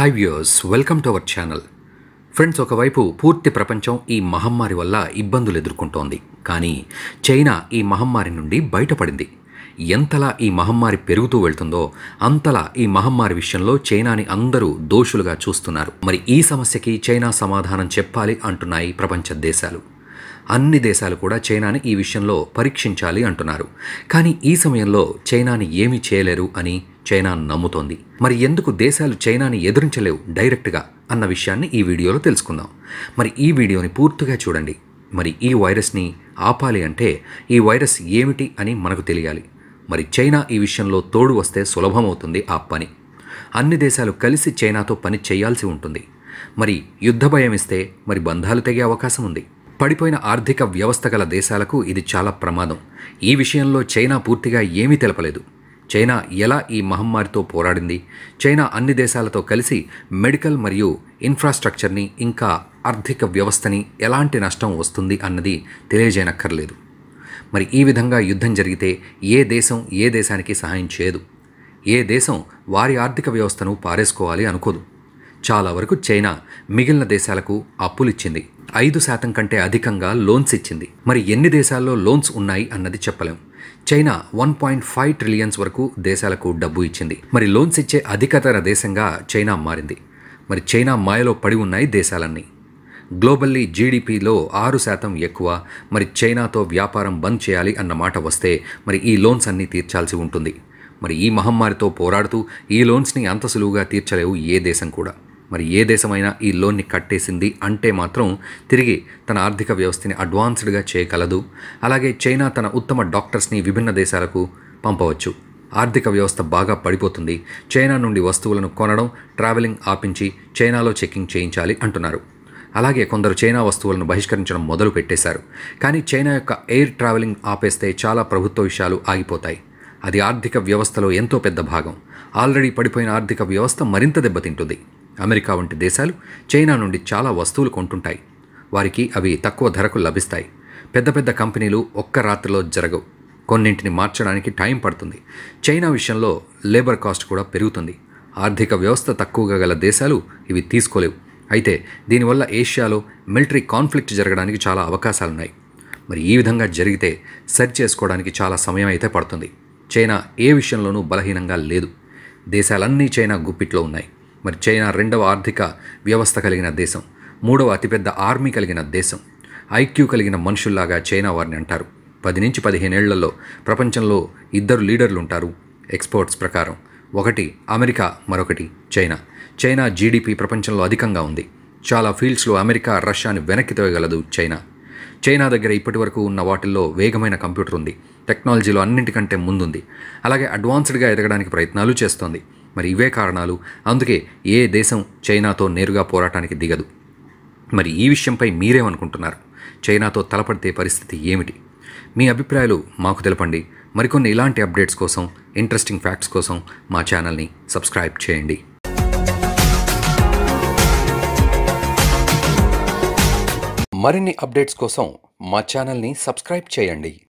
hi viewers welcome to our channel friends ఒకవైపు పూర్తి ప్రపంచం ఈ మహమ్మారి వల్ల ఇబ్బందులు ఎదుర్కొంటోంది కానీ చైనా ఈ మహమ్మారి నుండి బయటపడింది ఎంతలా ఈ మహమ్మారి పెరుగుతూ వెళ్తుందో అంతలా ఈ మహమ్మారి విషయంలో చైనాని అందరూ దోషులుగా చూస్తున్నారు మరి ఈ సమస్యకి చైనా సమాధానం చెప్పాలి అంటున్నాయి ప్రపంచ దేశాలు అన్ని దేశాలు కూడా చైనాని ఈ విషయంలో పరీక్షించాలి అంటున్నారు కానీ ఈ సమయంలో చైనాని ఏమీ చేయలేరు అని చైనా నమ్ముతోంది మరి ఎందుకు దేశాలు చైనాని ఎదురించలేవు డైరెక్ట్గా అన్న విషయాన్ని ఈ వీడియోలో తెలుసుకుందాం మరి ఈ వీడియోని పూర్తిగా చూడండి మరి ఈ వైరస్ని ఆపాలి అంటే ఈ వైరస్ ఏమిటి అని మనకు తెలియాలి మరి చైనా ఈ విషయంలో తోడు వస్తే సులభమవుతుంది ఆ పని అన్ని దేశాలు కలిసి చైనాతో పని చేయాల్సి ఉంటుంది మరి యుద్ధ భయం ఇస్తే మరి బంధాలు తెగే అవకాశం ఉంది పడిపోయిన ఆర్థిక వ్యవస్థ గల దేశాలకు ఇది చాలా ప్రమాదం ఈ విషయంలో చైనా పూర్తిగా ఏమీ తెలపలేదు చైనా ఎలా ఈ మహమ్మారితో పోరాడింది చైనా అన్ని దేశాలతో కలిసి మెడికల్ మరియు ఇన్ఫ్రాస్ట్రక్చర్ని ఇంకా ఆర్థిక వ్యవస్థని ఎలాంటి నష్టం వస్తుంది అన్నది తెలియజేయనక్కర్లేదు మరి ఈ విధంగా యుద్ధం జరిగితే ఏ దేశం ఏ దేశానికి సహాయం చేయదు ఏ దేశం వారి ఆర్థిక వ్యవస్థను పారేసుకోవాలి అనుకోదు చాలా వరకు చైనా మిగిలిన దేశాలకు అప్పులిచ్చింది ఐదు శాతం కంటే అధికంగా లోన్స్ ఇచ్చింది మరి ఎన్ని దేశాల్లో లోన్స్ ఉన్నాయి అన్నది చెప్పలేం China one point five trillions వరకు దేశాలకు డబ్బు ఇచ్చింది మరి లోన్స్ ఇచ్చే అధికతర దేశంగా చైనా మారింది మరి చైనా మాయలో పడి ఉన్నాయి దేశాలన్నీ గ్లోబల్లీ జీడిపిలో ఆరు శాతం ఎక్కువ మరి చైనాతో వ్యాపారం బంద్ చేయాలి అన్న మాట వస్తే మరి ఈ లోన్స్ అన్నీ తీర్చాల్సి ఉంటుంది మరి ఈ మహమ్మారితో పోరాడుతూ ఈ లోన్స్ని అంత సులువుగా తీర్చలేవు ఏ దేశం కూడా మరి ఏ దేశమైనా ఈ లోన్ని కట్టేసింది అంటే మాత్రం తిరిగి తన ఆర్థిక వ్యవస్థని అడ్వాన్స్డ్గా చేయగలదు అలాగే చైనా తన ఉత్తమ డాక్టర్స్ని విభిన్న దేశాలకు పంపవచ్చు ఆర్థిక వ్యవస్థ బాగా పడిపోతుంది చైనా నుండి వస్తువులను కొనడం ట్రావెలింగ్ ఆపించి చైనాలో చెకింగ్ చేయించాలి అంటున్నారు అలాగే కొందరు చైనా వస్తువులను బహిష్కరించడం మొదలు పెట్టేశారు కానీ చైనా యొక్క ఎయిర్ ట్రావెలింగ్ ఆపేస్తే చాలా ప్రభుత్వ విషయాలు ఆగిపోతాయి అది ఆర్థిక వ్యవస్థలో ఎంతో పెద్ద భాగం ఆల్రెడీ పడిపోయిన ఆర్థిక వ్యవస్థ మరింత దెబ్బతింటుంది అమెరికా వంటి దేశాలు చైనా నుండి చాలా వస్తువులు కొంటుంటాయి వారికి అవి తక్కువ ధరకు లభిస్తాయి పెద్ద పెద్ద కంపెనీలు ఒక్క రాత్రిలో జరగవు కొన్నింటిని మార్చడానికి టైం పడుతుంది చైనా విషయంలో లేబర్ కాస్ట్ కూడా పెరుగుతుంది ఆర్థిక వ్యవస్థ తక్కువగా గల దేశాలు ఇవి తీసుకోలేవు అయితే దీనివల్ల ఏషియాలో మిలిటరీ కాన్ఫ్లిక్ట్ జరగడానికి చాలా అవకాశాలున్నాయి మరి ఈ విధంగా జరిగితే సరి చేసుకోవడానికి చాలా సమయం అయితే పడుతుంది చైనా ఏ విషయంలోనూ బలహీనంగా లేదు దేశాలన్నీ చైనా గుప్పిట్లో ఉన్నాయి మరి చైనా రెండవ ఆర్థిక వ్యవస్థ కలిగిన దేశం మూడవ అతిపెద్ద ఆర్మీ కలిగిన దేశం ఐక్యూ కలిగిన మనుషుల్లాగా చైనా వారిని అంటారు పది నుంచి పదిహేనేళ్లలో ప్రపంచంలో ఇద్దరు లీడర్లు ఉంటారు ఎక్స్పోర్ట్స్ ప్రకారం ఒకటి అమెరికా మరొకటి చైనా చైనా జీడిపి ప్రపంచంలో అధికంగా ఉంది చాలా ఫీల్డ్స్లో అమెరికా రష్యాని వెనక్కి తోయగలదు చైనా చైనా దగ్గర ఇప్పటి వరకు ఉన్న వాటిల్లో వేగమైన కంప్యూటర్ ఉంది టెక్నాలజీలో అన్నింటికంటే ముందుంది అలాగే అడ్వాన్స్డ్గా ఎదగడానికి ప్రయత్నాలు చేస్తోంది మరి ఇవే కారణాలు అందుకే ఏ దేశం చైనాతో నేరుగా పోరాటానికి దిగదు మరి ఈ విషయంపై మీరేమనుకుంటున్నారు చైనాతో తలపడితే పరిస్థితి ఏమిటి మీ అభిప్రాయాలు మాకు తెలపండి మరికొన్ని ఇలాంటి అప్డేట్స్ కోసం ఇంట్రెస్టింగ్ ఫ్యాక్ట్స్ కోసం మా ఛానల్ని సబ్స్క్రైబ్ చేయండి మరిన్ని అప్డేట్స్ కోసం మా ఛానల్ని సబ్స్క్రైబ్ చేయండి